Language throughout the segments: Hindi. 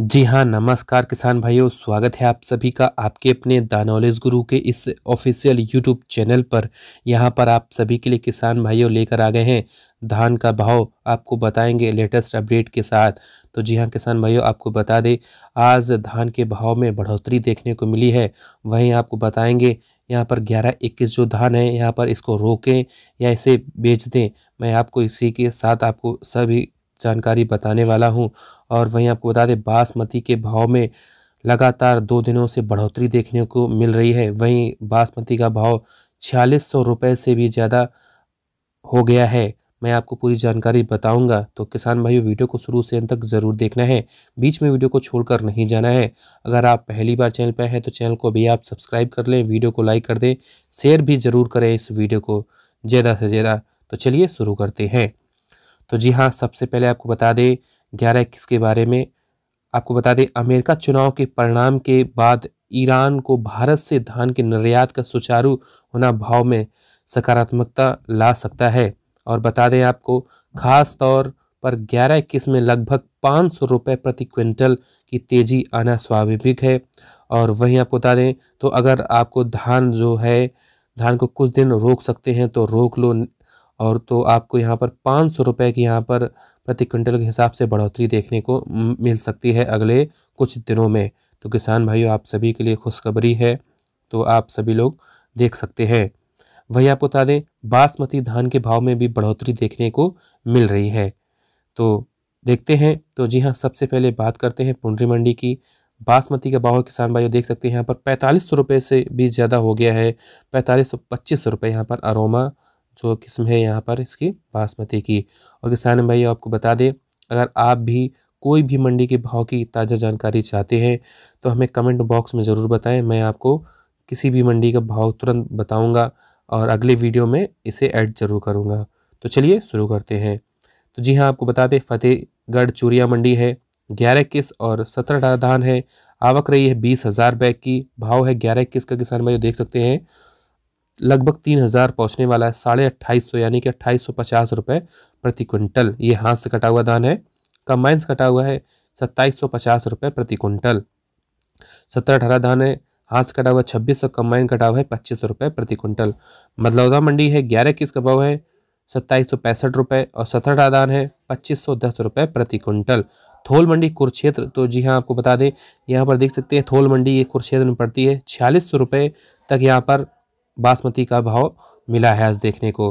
जी हाँ नमस्कार किसान भाइयों स्वागत है आप सभी का आपके अपने द नॉलेज गुरु के इस ऑफिशियल यूट्यूब चैनल पर यहाँ पर आप सभी के लिए किसान भाइयों लेकर आ गए हैं धान का भाव आपको बताएंगे लेटेस्ट अपडेट के साथ तो जी हाँ किसान भाइयों आपको बता दें आज धान के भाव में बढ़ोतरी देखने को मिली है वहीं आपको बताएंगे यहाँ पर ग्यारह इक्कीस जो धान है यहाँ पर इसको रोकें या इसे बेच दें मैं आपको इसी के साथ आपको सभी जानकारी बताने वाला हूँ और वहीं आपको बता दें बासमती के भाव में लगातार दो दिनों से बढ़ोतरी देखने को मिल रही है वहीं बासमती का भाव छियालीस सौ रुपये से भी ज़्यादा हो गया है मैं आपको पूरी जानकारी बताऊंगा तो किसान भाइयों वीडियो को शुरू से अंत तक ज़रूर देखना है बीच में वीडियो को छोड़कर नहीं जाना है अगर आप पहली बार चैनल पर हैं तो चैनल को भी आप सब्सक्राइब कर लें वीडियो को लाइक कर दें शेयर भी ज़रूर करें इस वीडियो को ज़्यादा से ज़्यादा तो चलिए शुरू करते हैं तो जी हाँ सबसे पहले आपको बता दें ग्यारह इक्कीस के बारे में आपको बता दें अमेरिका चुनाव के परिणाम के बाद ईरान को भारत से धान के निर्यात का सुचारू होना भाव में सकारात्मकता ला सकता है और बता दें आपको खास तौर पर ग्यारह इक्कीस में लगभग पाँच सौ रुपये प्रति क्विंटल की तेज़ी आना स्वाभाविक है और वहीं आपको बता दें तो अगर आपको धान जो है धान को कुछ दिन रोक सकते हैं तो रोक लो और तो आपको यहाँ पर पाँच सौ रुपये की यहाँ पर प्रति क्विंटल के हिसाब से बढ़ोतरी देखने को मिल सकती है अगले कुछ दिनों में तो किसान भाइयों आप सभी के लिए खुशखबरी है तो आप सभी लोग देख सकते हैं वही आपको बता दें बासमती धान के भाव में भी बढ़ोतरी देखने को मिल रही है तो देखते हैं तो जी हाँ सबसे पहले बात करते हैं पुंडरी मंडी की बासमती का भाव किसान भाइयों देख सकते हैं यहाँ पर पैंतालीस सौ रुपये से भी ज़्यादा हो गया है पैंतालीस सौ पच्चीस सौ रुपये यहाँ पर अरोमा जो किस्म है यहाँ पर इसकी बासमती की और किसान भाई आपको बता दें अगर आप भी कोई भी मंडी के भाव की ताज़ा जानकारी चाहते हैं तो हमें कमेंट बॉक्स में ज़रूर बताएं मैं आपको किसी भी मंडी का भाव तुरंत बताऊंगा और अगले वीडियो में इसे ऐड जरूर करूंगा तो चलिए शुरू करते हैं तो जी हाँ आपको बता दें फतेहगढ़ चूरिया मंडी है ग्यारह किस और सत्रह धान है आवक रही है बीस हज़ार बैग की भाव है ग्यारह किस का किसान भाई देख सकते हैं लगभग तीन हज़ार पहुँचने वाला है साढ़े अट्ठाईस सौ यानी कि अट्ठाईस सौ पचास रुपये प्रति क्विंटल ये हाथ से कटा हुआ धान है कम्बाइन से कटा हुआ है सत्ताईस सौ पचास रुपये प्रति क्विंटल सत्रह अठारह धान है हाथ से कटा हुआ छब्बीस सौ कम्बाइन कटा हुआ है पच्चीस सौ रुपये प्रति क्विंटल मदलौदा मंडी है ग्यारह किस का भाव है सत्ताईस सौ पैंसठ रुपये और सत्रह धान है पच्चीस सौ दस रुपये प्रति कुंटल थोल मंडी कुरुक्षेत्र तो जी हाँ आपको बता दें यहाँ पर देख सकते हैं थोल मंडी ये कुरुक्षेत्र में पड़ती है छियालीस सौ रुपये तक यहाँ पर बासमती का भाव मिला है आज देखने को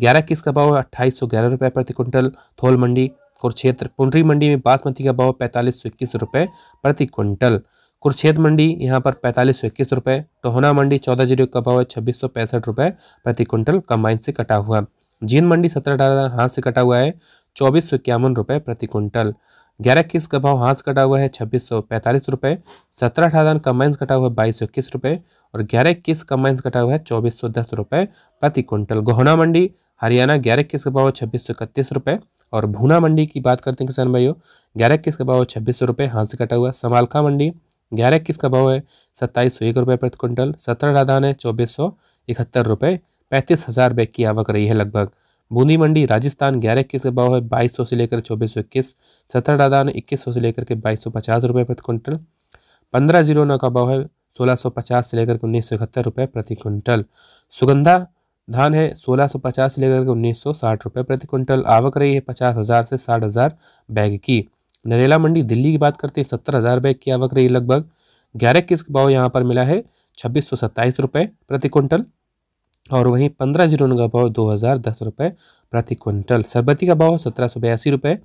ग्यारह किस का भाव है अट्ठाईस सौ ग्यारह रुपये प्रति क्विंटल थोल मंडी कुरुक्षेत्र पुंडरी मंडी में बासमती का भाव पैंतालीस सौ इक्कीस रुपये प्रति क्विंटल कुरुक्षेत्र मंडी यहाँ पर पैंतालीस सौ इक्कीस रुपये टोहना मंडी चौदह जीरो का भाव है छब्बीस सौ पैंसठ रुपये प्रति क्विंटल कंबाइन से कटा हुआ जीन मंडी सत्रह अठारह हाथ से कटा हुआ है चौबीस सौ इक्यावन रुपये प्रति क्विंटल ग्यारह किस का भाव हाथ कटा हुआ है छब्बीस सौ पैंतालीस रुपये सत्रह अठारह माइंस कटा हुआ है बाईस सौ इक्कीस रुपये और ग्यारह किस कंबाइंस कटा हुआ है चौबीस सौ दस रुपये प्रति क्विंटल गोहना मंडी हरियाणा ग्यारह किस का भाव छब्बीस सौ इकतीस रुपये और भूना मंडी की बात करते हैं किसान भाइयों ग्यारह किस का भाव है छब्बीस सौ रुपये हाथ से कटा हुआ समालखा मंडी ग्यारह किस का भाव है सत्ताईस सौ एक रुपये प्रति क्विंटल सत्रह अठारह है चौबीस सौ इकहत्तर रुपये पैंतीस हज़ार बैग की आवक रही है लगभग बूंदी मंडी राजस्थान ग्यारह इक्कीस का भाव है बाईस सौ से लेकर चौबीस सौ इक्कीस सत्रह डादान इक्कीस सौ से लेकर के बाईस सौ पचास रुपये प्रति क्विंटल पंद्रह जीरो नौ का भाव है सोलह सौ पचास से लेकर के उन्नीस सौ इकहत्तर रुपये प्रति क्विंटल सुगंधा धान है सोलह सौ पचास से लेकर के उन्नीस सौ साठ रुपये प्रति क्विंटल आवक रही है पचास हज़ार से साठ हज़ार बैग की नरेला मंडी दिल्ली की बात करते हैं सत्तर हज़ार बैग की आवक रही है लगभग ग्यारह किस्क भाव यहाँ पर मिला है छब्बीस सौ सत्ताईस रुपये प्रति क्विंटल और वहीं पंद्रह जीरोन का भाव दो हज़ार दस रुपये प्रति क्विंटल सरबती का भाव सत्रह सौ बयासी रुपये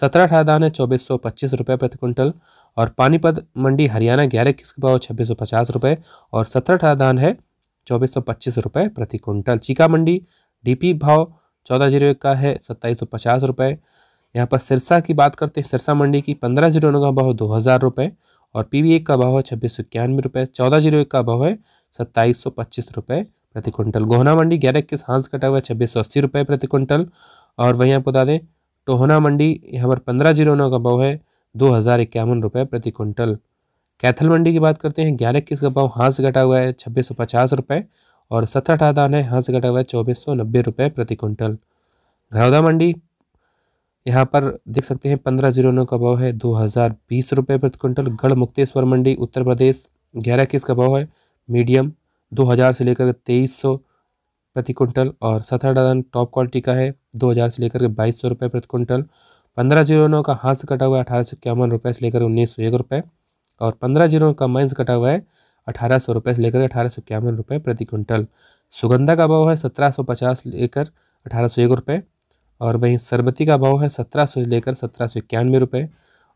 सत्रह ठादान है चौबीस सौ पच्चीस रुपये प्रति क्विंटल और पानीपत मंडी हरियाणा ग्यारह किस का भाव छब्बीस सौ पचास रुपये और सत्रह ठादान है चौबीस सौ पच्चीस रुपये प्रति क्विंटल चीका मंडी डीपी भाव चौदह जीरो एक का है सत्ताईस सौ पचास रुपये यहाँ पर सिरसा की बात करते हैं सिरसा मंडी की पंद्रह जीरो का भाव दो हज़ार रुपये और पी का भाव है छब्बीस सौ इक्यानवे रुपये चौदह जीरो एक का भाव है सत्ताईस सौ पच्चीस रुपये प्रति क्विंटल गोहना मंडी ग्यारह इक्कीस हांस कटा हुआ है छब्बीस सौ अस्सी रुपये प्रति क्विंटल और वहीं आपको बता दें टोहना मंडी यहाँ पर पंद्रह जीरो नौ का भाव है दो हज़ार इक्यावन रुपये प्रति क्विंटल कैथल मंडी की बात करते हैं ग्यारह इक्कीस का भाव से घटा हुआ है छब्बीस सौ पचास रुपये और सत्रह अठादान है से घटा हुआ है चौबीस सौ नब्बे रुपये प्रति क्विंटल घरौदा मंडी यहाँ पर देख सकते हैं पंद्रह जीरो नौ का भाव है दो हज़ार बीस रुपये प्रति क्विंटल गढ़ मुक्तेश्वर मंडी उत्तर प्रदेश ग्यारह इक्कीस का भाव है मीडियम 2000 से लेकर तेईस सौ प्रति कुंटल और सत्रह डजन टॉप क्वालिटी का है 2000 से लेकर के बाईस सौ रुपये प्रति कुंटल पंद्रह जीरो नौ का हाथ से कटा हुआ है अठारह सौ इक्यावन रुपये से लेकर उन्नीस सौ एक रुपये और पंद्रह जीरो का मैं कटा हुआ है अठारह सौ रुपये से लेकर अठारह सौ इक्यावन रुपये प्रति कुंटल सुगंधा का भाव है सत्रह सौ पचास लेकर अठारह सौ एक रुपये और वहीं सरबती का भाव है सत्रह सौ से लेकर सत्रह सौ इक्यानवे रुपये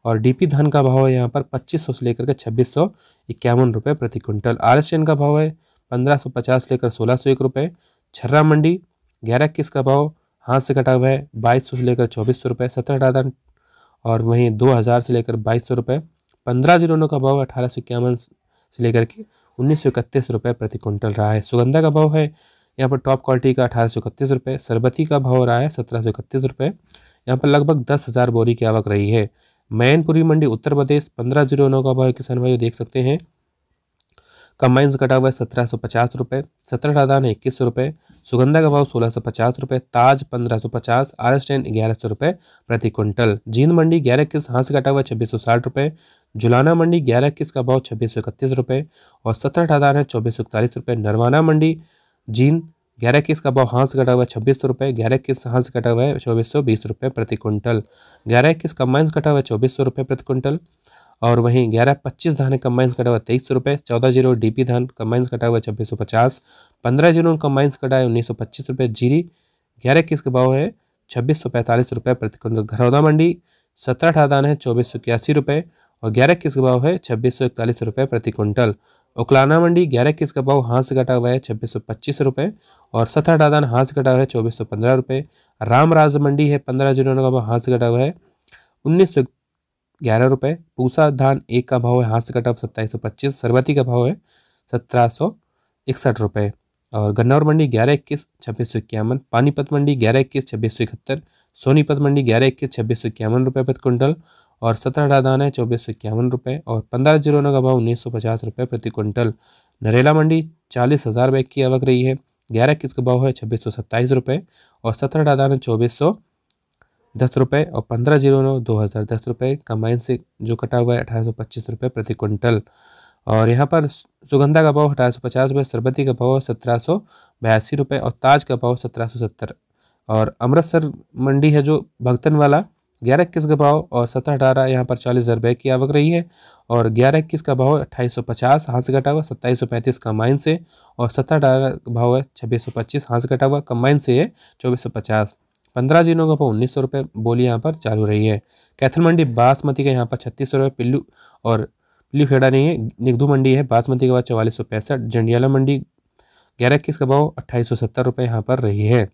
और डीपी धान का भाव है यहाँ पर पच्चीस सौ से लेकर के छब्बीस सौ इक्यावन रुपये प्रति कुंटल आर का भाव है पंद्रह सौ पचास लेकर सोलह सौ एक रुपये छर्रा मंडी ग्यारह किस का भाव हाथ से कटा हुआ है बाईस सौ से लेकर चौबीस सौ रुपये सत्रह डादान और वहीं दो हज़ार से लेकर बाईस सौ रुपये पंद्रह जीरो नौ का भाव अठारह सौ इक्यावन से लेकर के उन्नीस सौ इकतीस रुपये प्रति क्विंटल रहा है सुगंधा का भाव है यहाँ पर टॉप क्वालिटी का अठारह सौ इकतीस रुपये सरबती का भाव रहा है सत्रह सौ इकतीस रुपये यहाँ पर लगभग दस हज़ार बोरी की आवक रही है मैनपुरी मंडी उत्तर प्रदेश पंद्रह जीरो नौ का भाव किसान भाई देख सकते हैं कम्बाइंस घटा कटा हुआ है सत्रह सौ पचास रुपये सत्रह राधान इक्कीस सौ रुपये सुगंधा का भाव सोलह सौ पचास रुपये ताज पंद्रह सौ पचास आर एस टेन ग्यारह सौ रुपये प्रति क्विंटल जीन मंडी ग्यारह इक्कीस हाथ से घटा हुआ छब्बीस सौ साठ रुपये जुलाना मंडी ग्यारह इक्कीस का भाव छब्बीस सौ इकतीस रुपये और सत्रह राधान है चौबीस सौ इकतालीस रुपये नरवाना मंडी जीन ग्यारह किस का भाव हाथ से कटा हुआ है छब्बीस सौ रुपये ग्यारह किस हाथ से कटा हुआ है चौबीस सौ बीस रुपये प्रति क्विंटल ग्यारह किस कम्बाइंस घटा कटा हुआ है चौबीस सौ रुपये प्रति क्विंटल और वहीं ग्यारह पच्चीस धान कम्बाइंस कटा हुआ तेईस सौ रुपये चौदह जीरो डी पी धान कम्बाइंस कटा हुआ छब्बीस सौ पचास पंद्रह जीरो कम्बाइंस कटा है उन्नीस सौ पच्चीस रुपये जीरी ग्यारह इक्कीस के भाव है छब्बीस सौ पैंतालीस रुपये प्रति क्विंटल घरौदा मंडी सत्रह अठारह धान है चौबीस सौ इक्यासी रुपये और ग्यारह किस का भाव है छब्बीस सौ इकतालीस रुपये प्रति क्विंटल उकलाना मंडी ग्यारह किस का भाव हाथ से कटा हुआ है छब्बीस सौ पच्चीस रुपये और सत्रह डादान हाथ से कटा हुआ है चौबीस सौ पंद्रह रुपये रामराज मंडी है पंद्रह जीरो का भाव हाथ से कटा हुआ है उन्नीस सौ ग्यारह रुपये पूसा धान एक का भाव है हाथ से कटअप सत्ताईस सौ पच्चीस सरबती का भाव है सत्रह सौ इकसठ रुपये और गन्नौर मंडी ग्यारह इक्कीस छब्बीस सौ इक्यावन पानीपत मंडी ग्यारह इक्कीस छब्बीस सौ इकहत्तर सोनीपत मंडी ग्यारह इक्कीस छब्बीस सौ इक्यावन रुपये प्रति कुंटल और सत्रह धान है चौबीस सौ इक्यावन रुपये और पंद्रह जीरो का भाव उन्नीस सौ पचास रुपये प्रति कुंटल नरेला मंडी चालीस हज़ार बैग की आवक रही है ग्यारह इक्कीस का भाव है छब्बीस सौ सत्ताईस रुपये और सत्रह धान है चौबीस सौ दस रुपये और पंद्रह जीरो नौ दो हज़ार दस रुपये कंबाइन से जो कटा हुआ है अठारह सौ पच्चीस रुपये प्रति क्विंटल और यहाँ पर सुगंधा का भाव अठारह सौ पचास रुपये सरबती का भाव सत्रह सौ बयासी रुपये और ताज का भाव सत्रह सौ सत्तर और अमृतसर मंडी है जो भगतन वाला ग्यारह इक्कीस का भाव और सत्रह अठारह यहाँ पर चालीस हज़ार रुपये की आवक रही है और ग्यारह इक्कीस का भाव अट्ठाईस सौ पचास हाथ से कटा हुआ सत्ताईस सौ पैंतीस कम्बाइन से और सत्रह अठारह का भाव है छब्बीस सौ पच्चीस हाथ से कटा हुआ कम्बाइन से है चौबीस सौ पचास पंद्रह जिलों का भाव उन्नीस सौ रुपये बोली यहाँ पर चालू रही है कैथल मंडी बासमती का यहाँ पर छत्तीस सौ रुपये पिल्लू और पिल्लू खेड़ा नहीं है निगधू मंडी है बासमती का बाद चवालीस सौ पैंसठ जंडियाला मंडी ग्यारह इक्कीस का भाव अट्ठाईस सौ सत्तर रुपये यहाँ पर रही है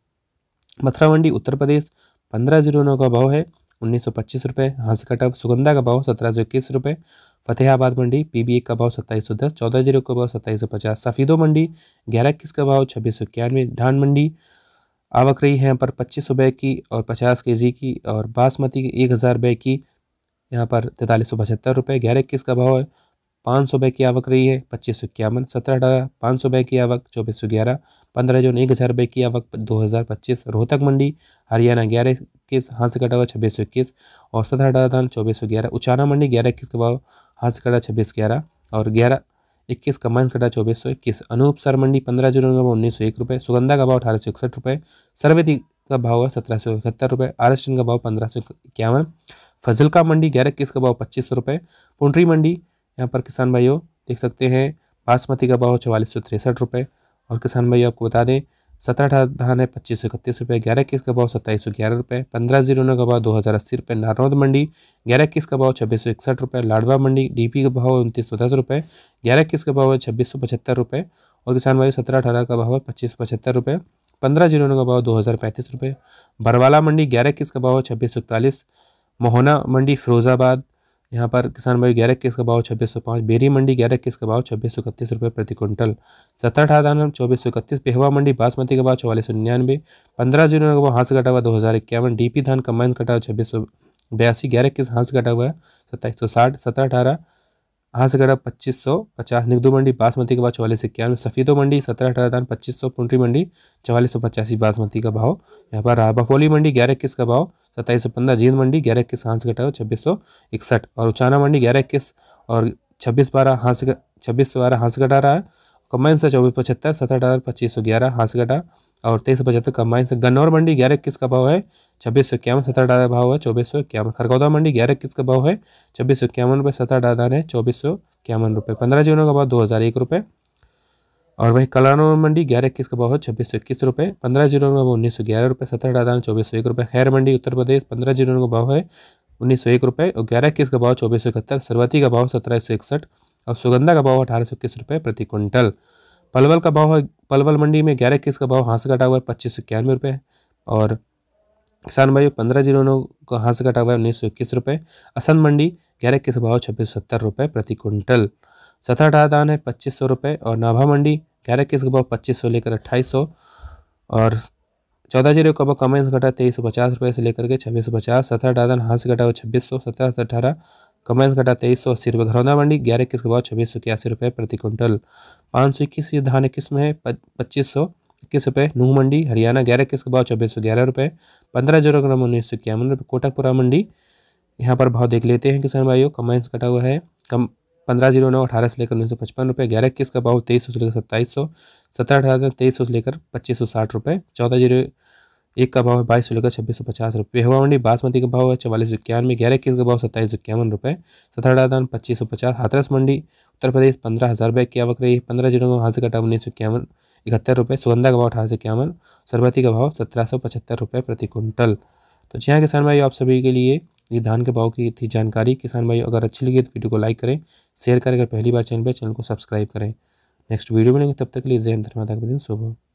मथुरा मंडी उत्तर प्रदेश पंद्रह जीरो नौ का भाव है उन्नीस सौ पच्चीस रुपये हंसकटक सुगंधा का भाव सत्रह सौ इक्कीस रुपये फतेहाबाद मंडी पीबीए का भाव सत्ताईस सौ दस चौदह जीरो का भाव सत्ताईस सौ पचास सफ़ीदो मंडी ग्यारह इक्कीस का भाव छब्बीस सौ इक्यानवे धान मंडी आवक रही है यहाँ पर पच्चीस सौ बैग की और पचास के जी की और बासमती एक हज़ार बैग की यहाँ पर तैंतालीस सौ पचहत्तर रुपये ग्यारह इक्कीस का भाव है पाँच सौ बैग की आवक रही है पच्चीस सौ इक्यावन सत्रह अठारह पाँच सौ बैग की आवक चौबीस सौ ग्यारह पंद्रह जून एक हज़ार रुपये की आवक दो हज़ार पच्चीस रोहतक मंडी हरियाणा ग्यारह इक्कीस हाथ से कटा हुआ छब्बीस सौ इक्कीस और सत्रह अठारह धान चौबीस सौ ग्यारह उचाना मंडी ग्यारह इक्कीस का भाव हाथ से कटा छब्बीस ग्यारह और ग्यारह इक्कीस कम्बाइंस कटा चौबीस सौ इक्कीस अनूप सर मंडी पंद्रह जीरो का भाव उन्नीस सौ एक रुपये सुगंधा का भाव अठारह सौ इकसठ रुपये सर्वेदी का भाव है सत्रह सौ इकहत्तर रुपये आरस्टन का भाव पंद्रह सौ इक्यावन का मंडी ग्यारह इक्कीस का भाव पच्चीस सौ रुपये पुंडरी मंडी यहाँ पर किसान भाइयों देख सकते हैं बासमती का भाव चवालीस सौ तिरसठ रुपये और किसान भाई आपको बता दें सत्रह अठारह धान है पच्चीस सौ इकतीस रुपये ग्यारह किस का भाव सत्ताईस सौ ग्यारह रुपये पंद्रह जीरो नौ का भाव दो हज़ार अस्सी रुपये नारौद मंडी ग्यारह किस का भाव छब्बीस सौ इकसठ रुपये लाडवा मंडी डीपी का भाव उनतीस सौ दस रुपये ग्यारह किस का भाव है छब्बीस सौ पचहत्तर रुपये और किसान भाई सत्रह अठारह का भाव है पच्चीस सौ पचहत्तर रुपये पंद्रह जीरो नौ का भाव दो हज़ार पैंतीस रुपये बरवाला मंडी ग्यारह किस का भाव है छब्बीस सौ इकतालीस मोहना मंडी फिरोजाबाद यहाँ पर किसान भाई ग्यारह किस का भाव छब्बीस सौ पाँच बेरी मंडी ग्यारह किस का भाव छब्बीस सौ इकतीस रुपये प्रति क्विंटल सत्रह अठारह चौबीस सौ इकतीस पेहवा मंडी बासमती का भाव चौवालीस सौ निन्यानवे पंद्रह जीरो का भाव हाथ से घटा हुआ दो हज़ार इक्यावन डी पी धान कम्बाइन कटा हुआ छब्बीस सौ बयासी ग्यारह किस हाथ से घटा हुआ है सत्ताईस सौ साठ सत्रह अठारह यहाँ से अगर आप पच्चीस सौ पचास निगदू मंडी बासमती के भाव चौवालीस इक्यानवे सफ़ेदो मंडी सत्रह अठारह दान पच्चीस सौ पुंटरी मंडी चवालीस सौ पचासी बासमती का भाव यहाँ पर रहा बफोली मंडी ग्यारह इक्कीस का भाव सत्ताईस सौ पंद्रह जींद मंडी ग्यारह इक्कीस हाँ घटा हो छब्बीस सौ इकसठ और उचाना मंडी ग्यारह इक्कीस और छब्बीस बारह हांस छब्बीस बारह हांस घटा रहा है कम्बाइन से चौबीस पचहत्तर सत्रह अठारह पच्चीस सौ ग्यारह हांसगटा और तेईस सौ पचहत्तर कम्बाइन से गन्नौर मंडी ग्यारह इक्कीस का भाव है छब्बीस सौ इक्यावन सत्रह अठारह भाव है चौबीस सौ इक्यावन खरगौदा मंडी ग्यारह इक्कीस का भाव है छब्बीस सौ इक्यावन रुपये सत्रह अठारह है चौबीस सौ इक्यावन रुपये पंद्रह जीवनों का भाव दो हज़ार एक रुपये और वहीं कलानौर मंडी ग्यारह इक्कीस का भाव है छब्बीस सौ इक्कीस रुपये पंद्रह जीरो का भाव उन्नीस सौ ग्यारह रुपये सत्रह अठारह चौबीस सौ एक रुपये खैर मंडी उत्तर प्रदेश पंद्रह जीरो का भाव है उन्नीस सौ एक रुपये और ग्यारह इक्कीस का भाव चौबीस सौ इकहत्तर सरवती का भाव सत्रह सौ इकसठ और सुगंधा का भाव अठारह सौ इक्कीस रुपये प्रति कुंटल पलवल का भाव है पलवल मंडी में ग्यारह इक्कीस का भाव हाथ से कटा हुआ है पच्चीस सौ इक्यानवे रुपये और किसान भाई पंद्रह जीरो नौ का हाथ से कटा हुआ है उन्नीस सौ इक्कीस रुपये असन मंडी ग्यारह इक्कीस का भाव छब्बीस सौ सत्तर रुपये प्रति क्विंटल सत्रह अठारह दान है पच्चीस सौ रुपये और नाभा मंडी ग्यारह इक्कीस का भाव पच्चीस सौ लेकर अट्ठाईस सौ और चौदह जीरो का भाव कमेंस घटा तेईस सौ पचास रुपये से लेकर के छब्बीस सौ पचास सत्रह अठारह हाथ से घटा हुआ छब्बीस सौ सत्रह सौ अठारह कमेंस घटा तेईस सौ अस्सी रुपये घरौना मंडी ग्यारह इक्कीस के बाद छब्बीस सौ इक्यासी रुपये प्रति क्विंटल पाँच सौ इक्कीस ये धान इक्कीस में है पच्चीस सौ इक्कीस रुपये नूह मंडी हरियाणा ग्यारह इक्कीस के बाद छब्बीस सौ ग्यारह रुपये पंद्रह जीरो ग्राम उन्नीस सौ इक्यावन रुपये कोटकपुरा मंडी यहाँ पर भाव देख लेते हैं किसान भाइयों कमेंस घटा हुआ है कम पंद्रह जीरो नौ अठारह से लेकर उन्नीस सौ पचपन रुपये ग्यारह इक्कीस का भाव तेईस सौ से लेकर सत्ताईस सौ सत्रह अठारह तेईस सौ से लेकर पच्चीस सौ साठ रुपये चौदह जीरो एक का भाव है बाईस सौ लेकर छब्बीस सौ पचास रुपये हवा मंडी बासमती का भाव है चवालीस इक्यानवे ग्यारह इक्कीस का भाव सत्ताईस इक्यावन रुपये सत्रह दान पच्चीस सौ पचास हाथरस मंडी उत्तर प्रदेश पंद्रह हज़ार रुपये क्या आवक रही है पंद्रह जिलों नौ हाजिर कटा उन्नीस सौ इक्यावन इकहत्तर रुपये सुगंधा का भाव अठारह सौ इक्यावन सरबती का भाव सत्रह सौ पचहत्तर रुपये प्रति क्विंटल तो जी हाँ किसान भाई आप सभी के लिए ये धान के भाव की थी जानकारी किसान भाई अगर अच्छी लगी तो वीडियो को लाइक करें शेयर करें अगर पहली बार चैनल पर चैनल को सब्सक्राइब करें नेक्स्ट वीडियो मिलेंगे तब तक के लिए जय माता का दिन शुभ